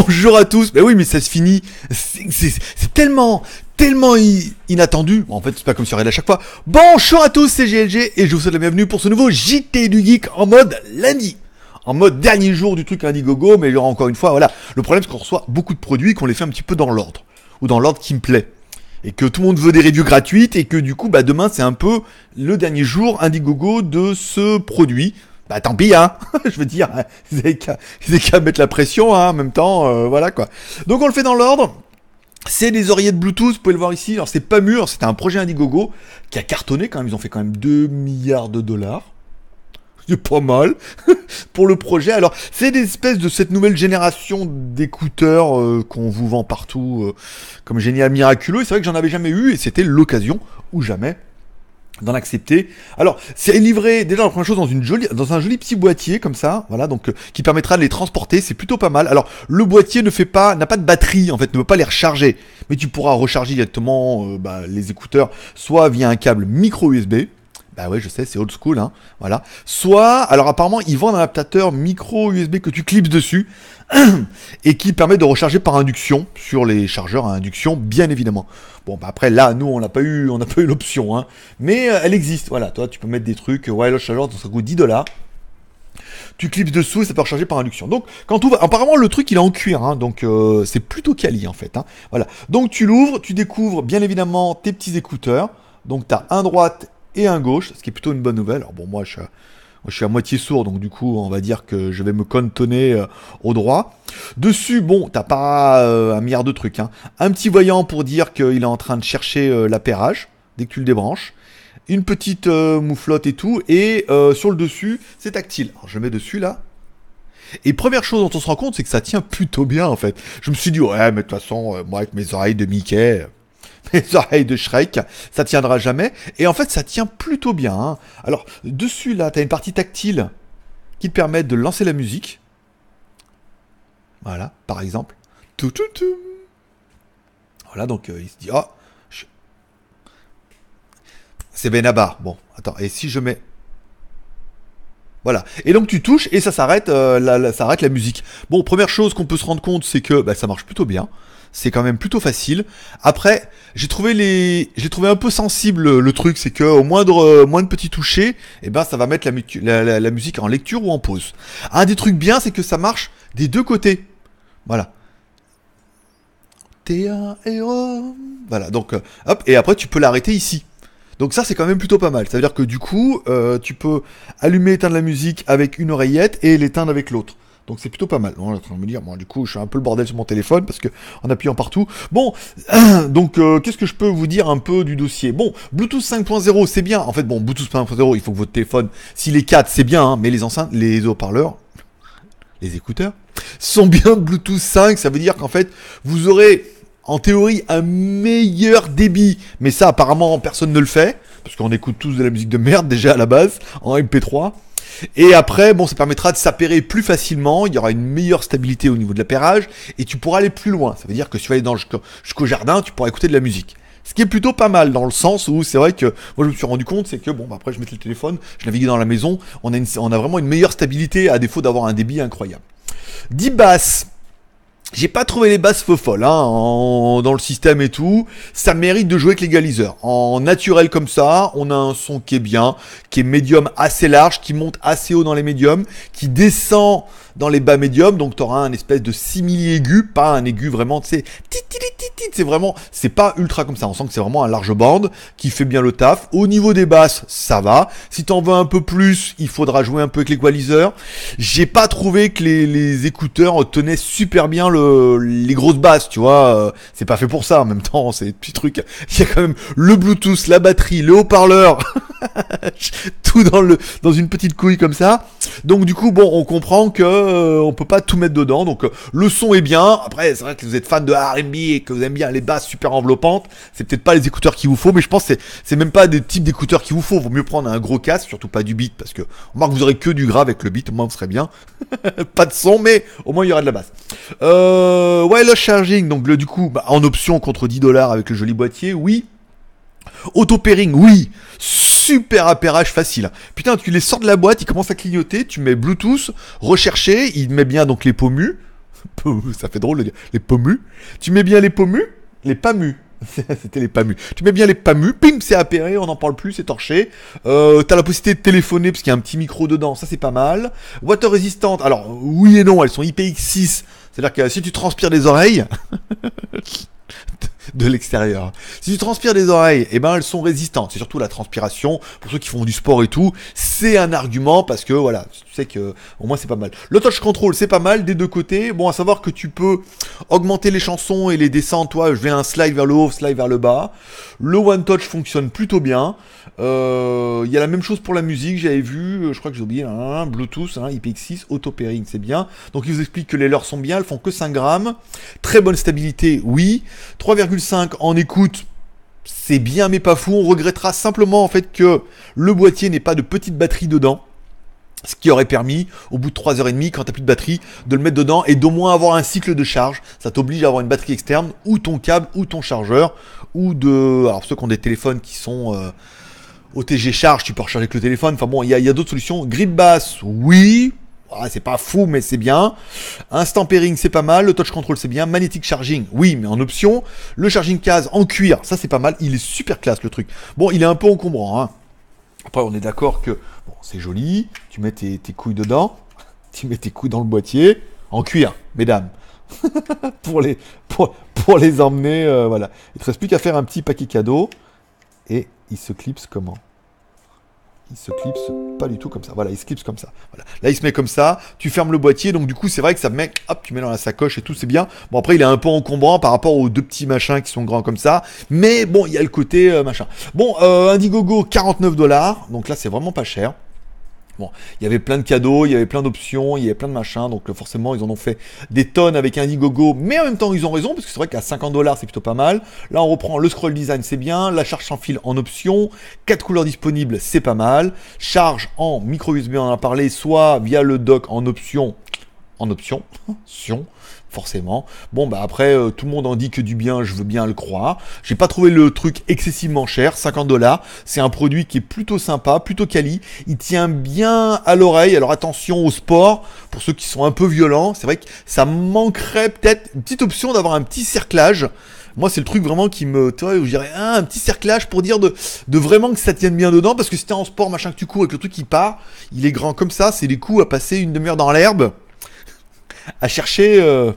Bonjour à tous. Mais ben oui, mais ça se finit. C'est tellement, tellement inattendu. En fait, c'est pas comme ça Red à chaque fois. Bonjour à tous, c'est GLG et je vous souhaite la bienvenue pour ce nouveau JT du Geek en mode lundi. En mode dernier jour du truc Indiegogo, mais aura encore une fois, voilà. Le problème, c'est qu'on reçoit beaucoup de produits qu'on les fait un petit peu dans l'ordre. Ou dans l'ordre qui me plaît et que tout le monde veut des reviews gratuites et que du coup bah demain c'est un peu le dernier jour Indiegogo de ce produit bah tant pis, hein. je veux dire, ils n'avaient qu'à mettre la pression, hein, en même temps, euh, voilà quoi. Donc on le fait dans l'ordre. C'est des oreillettes Bluetooth, vous pouvez le voir ici. Alors c'est pas mûr, c'était un projet Indiegogo qui a cartonné quand même. Ils ont fait quand même 2 milliards de dollars. C'est pas mal pour le projet. Alors c'est des espèces de cette nouvelle génération d'écouteurs euh, qu'on vous vend partout euh, comme génial miraculeux. C'est vrai que j'en avais jamais eu et c'était l'occasion ou jamais d'en accepter. Alors, c'est livré déjà la première chose dans une jolie, dans un joli petit boîtier comme ça, voilà, donc euh, qui permettra de les transporter. C'est plutôt pas mal. Alors, le boîtier ne fait pas, n'a pas de batterie en fait, ne peut pas les recharger, mais tu pourras recharger directement euh, bah, les écouteurs, soit via un câble micro USB, bah ouais, je sais, c'est old school, hein, Voilà. Soit, alors apparemment, ils vendent un adaptateur micro USB que tu clips dessus et qui permet de recharger par induction sur les chargeurs à induction, bien évidemment. Bon, bah après, là, nous, on n'a pas eu, on pas l'option, hein. Mais euh, elle existe. Voilà, toi, tu peux mettre des trucs wireless charger, ça coûte 10 dollars. Tu clips dessous et ça peut recharger par induction. Donc, quand tu ouvres, apparemment le truc il est en cuir, hein. donc euh, c'est plutôt quali en fait. voilà. Donc tu l'ouvres, tu découvres bien évidemment tes petits écouteurs. Donc tu as un droite et un gauche, ce qui est plutôt une bonne nouvelle. Alors bon, moi je suis à, moitié sourd, donc du coup on va dire que je vais me cantonner euh, au droit. Dessus, bon, t'as pas euh, un milliard de trucs. Hein. Un petit voyant pour dire qu'il est en train de chercher euh, dès que tu le débranches. Une petite euh, mouflotte et tout. Et sur le dessus, c'est tactile. Alors je mets dessus là, et première chose dont on se rend compte, c'est que ça tient plutôt bien en fait. Je me suis dit, ouais, mais de toute façon, moi avec mes oreilles de Mickey, Les oreilles de Shrek, ça tiendra jamais. Et en fait, ça tient plutôt bien. Hein. Alors, dessus, là, tu as une partie tactile qui te permet de lancer la musique. Voilà, par exemple. Tout, tout, tout. Voilà, donc euh, il se dit, oh, c'est Benabar. Bon, attends, et si je mets... Voilà. Et donc tu touches et ça s'arrête, euh, la, ça la musique. Bon, première chose qu'on peut se rendre compte, c'est que bah, ça marche plutôt bien. C'est quand même plutôt facile. Après, j'ai trouvé les, j'ai trouvé un peu sensible le truc, c'est que au moindre, euh, petit toucher, et eh ben ça va mettre la, la, musique en lecture ou en pause. Un des trucs bien, c'est que ça marche des deux côtés. Voilà. T1 et héros. Voilà. Donc, euh, hop. Et après, tu peux l'arrêter ici. Donc ça c'est quand même plutôt pas mal. Ça veut dire que du coup, euh, tu peux allumer et éteindre la musique avec une oreillette et l'éteindre avec l'autre. Donc c'est plutôt pas mal. On est en train de me dire, moi du coup, je suis un peu le bordel sur mon téléphone parce que en appuyant partout. Bon, donc euh, qu'est-ce que je peux vous dire un peu du dossier Bon, Bluetooth 5.0, c'est bien. En fait, bon, Bluetooth 5.0, il faut que votre téléphone, s'il est 4, c'est bien, hein, mais les enceintes, les haut-parleurs, les écouteurs, sont bien Bluetooth 5. Ça veut dire qu'en fait, vous aurez en théorie, un meilleur débit. Mais ça, apparemment, personne ne le fait. Parce qu'on écoute tous de la musique de merde, déjà, à la base, en MP3. Et après, bon, ça permettra de s'appairer plus facilement, il y aura une meilleure stabilité au niveau de l'appairage, et tu pourras aller plus loin. Ça veut dire que si tu vas aller jusqu'au jardin, tu pourras écouter de la musique. Ce qui est plutôt pas mal dans le sens où c'est vrai que moi je me suis rendu compte, c'est que bon, bah, après je mettais le téléphone, je naviguais dans la maison, on a, on a vraiment une meilleure stabilité à défaut d'avoir un débit incroyable. 10 basses, j'ai pas trouvé les basses faux hein, dans le système et tout. Ça mérite de jouer avec l'égaliseur. En naturel comme ça, on a un son qui est bien, qui est médium assez large, qui monte assez haut dans les médiums, qui descend dans les bas médiums. Donc tu auras un espèce de simili aigu, pas un aigu vraiment, tu sais, c'est vraiment, c'est pas ultra comme ça. On sent que c'est vraiment un large bande qui fait bien le taf. Au niveau des basses, ça va. Si t'en veux un peu plus, il faudra jouer un peu avec l'égaliseur. J'ai pas trouvé que les, les écouteurs tenaient super bien le euh, les grosses basses tu vois. Euh, c'est pas fait pour ça en même temps, c'est des petits trucs. Il y a quand même le Bluetooth, la batterie, le haut-parleur, tout dans, le, dans une petite couille comme ça. Donc du coup, bon, on comprend que euh, on peut pas tout mettre dedans. Donc le son est bien. Après, c'est vrai que vous êtes fan de RB et que vous aimez bien les basses super enveloppantes. C'est peut-être pas les écouteurs qu'il vous faut, mais je pense que c'est même pas des types d'écouteurs qu'il vous faut. Vaut mieux prendre un gros casque, surtout pas du beat, parce que on que vous aurez que du gras avec le beat, au moins vous serez bien. pas de son, mais au moins il y aura de la basse. Euh, le charging, donc le, du coup, bah, en option contre 10 dollars avec le joli boîtier, oui. Auto-pairing, oui. Super appairage facile. Putain, tu les sors de la boîte, ils commencent à clignoter, tu mets Bluetooth, rechercher, il met bien donc les pommus. Ça fait drôle de dire. Les pomus Tu mets bien les pommus, les pamus. C'était les PAMU. Tu mets bien les PAMU, pim, c'est appairé, on n'en parle plus, c'est torché. Euh, t'as la possibilité de téléphoner parce qu'il y a un petit micro dedans, ça c'est pas mal. Water résistante, alors oui et non, elles sont IPX6, c'est-à-dire que si tu transpires des oreilles de l'extérieur, si tu transpires des oreilles, eh ben elles sont résistantes. C'est surtout la transpiration. Pour ceux qui font du sport et tout, c'est un argument parce que voilà, sais que au moins c'est pas mal. Le touch control, c'est pas mal des deux côtés. Bon, à savoir que tu peux augmenter les chansons et les descendre. Toi, je vais un slide vers le haut, slide vers le bas. Le one touch fonctionne plutôt bien. Il euh, y a la même chose pour la musique. J'avais vu, je crois que j'ai oublié, là. Hein, Bluetooth, IPX6, hein, auto pairing, c'est bien. Donc ils vous expliquent que les leurs sont bien, elles font que 5 grammes. Très bonne stabilité, oui. 3,5 en écoute c'est bien mais pas fou. On regrettera simplement en fait que le boîtier n'ait pas de petite batterie dedans. Ce qui aurait permis, au bout de 3h30, quand t'as plus de batterie, de le mettre dedans et d'au moins avoir un cycle de charge. Ça t'oblige à avoir une batterie externe, ou ton câble, ou ton chargeur, ou de. Alors ceux qui ont des téléphones qui sont euh, OTG charge, tu peux recharger avec le téléphone. Enfin bon, il y a, y d'autres solutions. Grip basse, oui. Ah, c'est pas fou, mais c'est bien. Instant pairing, c'est pas mal. Le touch control, c'est bien. Magnetic charging, oui, mais en option. Le charging case en cuir, ça c'est pas mal. Il est super classe le truc. Bon, il est un peu encombrant. Hein. Après, on est d'accord que Bon, c'est joli, tu mets tes, couilles dedans, tu mets tes couilles dans le boîtier, en cuir, mesdames. pour, les, pour, les emmener, euh, voilà. Il te reste plus qu'à faire un petit paquet cadeau et il se clipse comment il se clipse pas du tout comme ça. Voilà, il se clipse comme ça. Voilà. Là, il se met comme ça, tu fermes le boîtier, donc du coup, c'est vrai que ça met, hop, tu mets dans la sacoche et tout, c'est bien. Bon, après, il est un peu encombrant par rapport aux deux petits machins qui sont grands comme ça, mais bon, il y a le côté euh, machin. Bon, Indigo euh, Indiegogo, 49 dollars, donc là, c'est vraiment pas cher. Bon, il y avait plein de cadeaux, il y avait plein d'options, il y avait plein de machins, donc euh, forcément ils en ont fait des tonnes avec un Indiegogo, mais en même temps ils ont raison, parce que c'est vrai qu'à 50 dollars c'est plutôt pas mal. Là on reprend le scroll design, c'est bien, la charge sans fil en option, quatre couleurs disponibles, c'est pas mal. Charge en micro USB, on en a parlé, soit via le dock en option, en option, Sion, forcément. Bon, bah après, euh, tout le monde en dit que du bien, je veux bien le croire. J'ai pas trouvé le truc excessivement cher, 50 dollars. C'est un produit qui est plutôt sympa, plutôt quali. Il tient bien à l'oreille. Alors attention au sport, pour ceux qui sont un peu violents. C'est vrai que ça manquerait peut-être une petite option d'avoir un petit cerclage. Moi, c'est le truc vraiment qui me, tu vois, je dirais, ah, un petit cerclage pour dire de, de vraiment que ça tienne bien dedans, parce que si t'es en sport, machin, que tu cours et que le truc il part, il est grand comme ça, c'est les coups à passer une demi-heure dans l'herbe à chercher euh,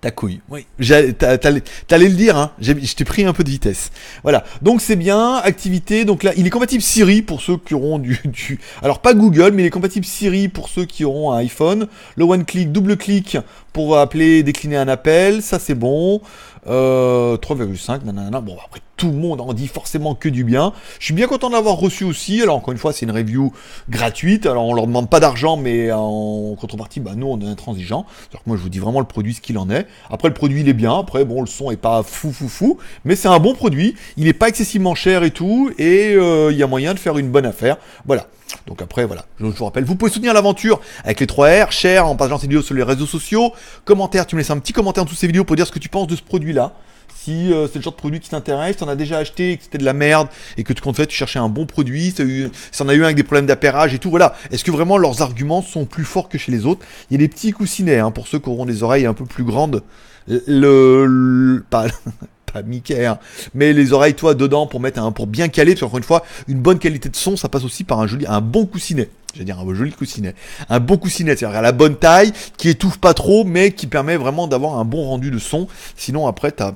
ta couille. Oui, t'allais le dire, hein. je t'ai pris un peu de vitesse. Voilà, donc c'est bien, activité, donc là, il est compatible Siri pour ceux qui auront du, du, Alors pas Google, mais il est compatible Siri pour ceux qui auront un iPhone. Le one-click, double-click pour appeler, décliner un appel, ça c'est bon. 3,5, euh, nanana. Bon, bah, après, tout le monde en dit forcément que du bien. Je suis bien content de reçu aussi. Alors, encore une fois, c'est une review gratuite. Alors, on leur demande pas d'argent, mais en contrepartie, bah, nous, on est intransigeants. cest que moi, je vous dis vraiment le produit, ce qu'il en est. Après, le produit, il est bien. Après, bon, le son est pas fou, fou, fou. Mais c'est un bon produit. Il n'est pas excessivement cher et tout. Et euh, il y a moyen de faire une bonne affaire. Voilà. Donc après, voilà, je vous rappelle, vous pouvez soutenir l'aventure avec les 3R, cher en partageant ces vidéos sur les réseaux sociaux, commentaire, tu me laisses un petit commentaire en dessous de ces vidéos pour dire ce que tu penses de ce produit-là. Si euh, c'est le genre de produit qui t'intéresse, si t'en as déjà acheté et que c'était de la merde et que tu comptes faire, tu cherchais un bon produit, si t'en as a eu un avec des problèmes d'appairage et tout, voilà. Est-ce que vraiment leurs arguments sont plus forts que chez les autres Il y a des petits coussinets, hein, pour ceux qui auront des oreilles un peu plus grandes. Le... le pas pas Mickey, hein. mais les oreilles, toi, dedans pour mettre un, pour bien caler, parce qu'encore une fois, une bonne qualité de son, ça passe aussi par un joli, un bon coussinet. j'allais dire un joli coussinet. Un bon coussinet, c'est-à-dire à la bonne taille, qui étouffe pas trop, mais qui permet vraiment d'avoir un bon rendu de son. Sinon, après, t'as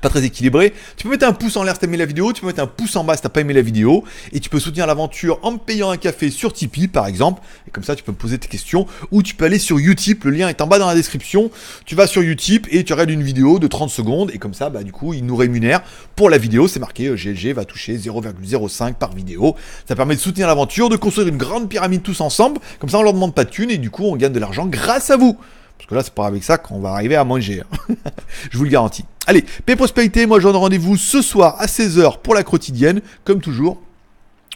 pas très équilibré. Tu peux mettre un pouce en l'air si t'as aimé la vidéo, tu peux mettre un pouce en bas si t'as pas aimé la vidéo, et tu peux soutenir l'aventure en me payant un café sur Tipeee par exemple, et comme ça tu peux me poser tes questions, ou tu peux aller sur Utip, le lien est en bas dans la description, tu vas sur Utip et tu regardes une vidéo de 30 secondes, et comme ça bah du coup ils nous rémunèrent pour la vidéo, c'est marqué GLG euh, va toucher 0,05 par vidéo, ça permet de soutenir l'aventure, de construire une grande pyramide tous ensemble, comme ça on leur demande pas de thunes, et du coup on gagne de l'argent grâce à vous parce que là, c'est pas avec ça qu'on va arriver à manger. Hein. je vous le garantis. Allez, paix prospérité moi je donne rendez-vous ce soir à 16h pour la quotidienne, comme toujours.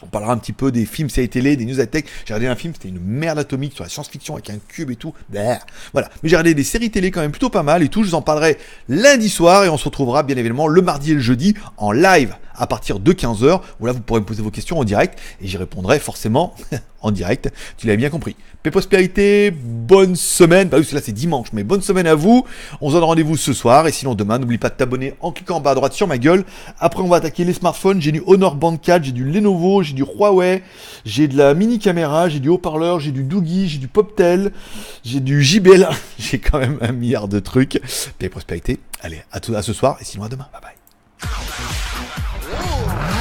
On parlera un petit peu des films, séries télé, des news à tech. J'ai regardé un film, c'était une merde atomique sur la science-fiction avec un cube et tout. Bah, voilà. Mais j'ai regardé des séries télé quand même plutôt pas mal et tout. Je vous en parlerai lundi soir et on se retrouvera bien évidemment le mardi et le jeudi en live à partir de 15h, où là vous pourrez me poser vos questions en direct et j'y répondrai forcément en direct. Tu l'as bien compris. Paix prospérité, bonne semaine. Bah oui, cela c'est dimanche, mais bonne semaine à vous. On se donne rendez-vous ce soir et sinon demain, n'oublie pas de t'abonner en cliquant en bas à droite sur ma gueule. Après, on va attaquer les smartphones. J'ai du Honor Band 4, j'ai du Lenovo, j'ai du Huawei, j'ai de la mini caméra, j'ai du haut-parleur, j'ai du Doogie, j'ai du Poptel, j'ai du JBL. j'ai quand même un milliard de trucs. Paix prospérité. Allez, à, tout, à ce soir et sinon à demain. Bye bye. Ooh.